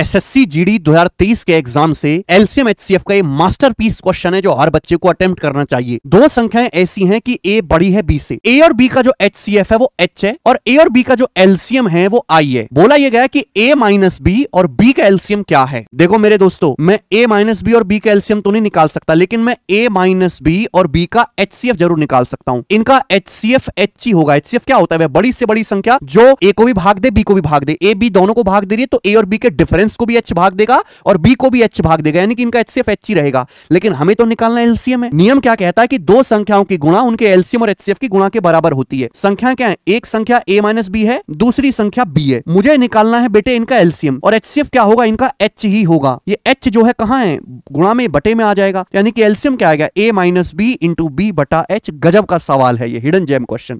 SSC GD 2023 के exam से LCM HCF का मास्टर मास्टरपीस क्वेश्चन है जो हर बच्चे को अटेम्प्ट करना चाहिए दो संख्याएं ऐसी हैं कि ए बड़ी है बी से ए और बी का जो एचसीएफ है वो एच है और ए और बी का जो एलसीएम है वो आई है बोला यह गया कि ए माइनस बी और बी का एलसीएम क्या है देखो मेरे दोस्तों मैं ए माइनस बी और बी का एलसीएम तो नहीं निकाल सकता लेकिन मैं ए माइनस बी और बी का एचसीएफ जरूर निकाल सकता हूँ इनका एचसीएफ एच ही होगा एचसीएफ क्या होता है बड़ी से बड़ी संख्या जो ए को भी भाग दे बी को भी भाग दे ए बी दोनों को भाग दे रही है तो ए और बी के डिफरेंस बैलेंस को भी एच भाग देगा और बी को भी एच भाग देगा यानी कि इनका एच सी एच ही रहेगा लेकिन हमें तो निकालना एलसीएम है नियम क्या कहता है कि दो संख्याओं की गुणा उनके एलसीएम और एचसीएफ की गुणा के बराबर होती है संख्या क्या है एक संख्या ए माइनस बी है दूसरी संख्या बी है मुझे निकालना है बेटे इनका एलसीएम और एचसीएफ क्या होगा इनका एच ही होगा ये एच जो है कहाँ है गुणा में बटे में आ जाएगा यानी कि एलसीएम क्या आएगा A minus B into B बटा एच गजब का सवाल है ये हिडन जेम क्वेश्चन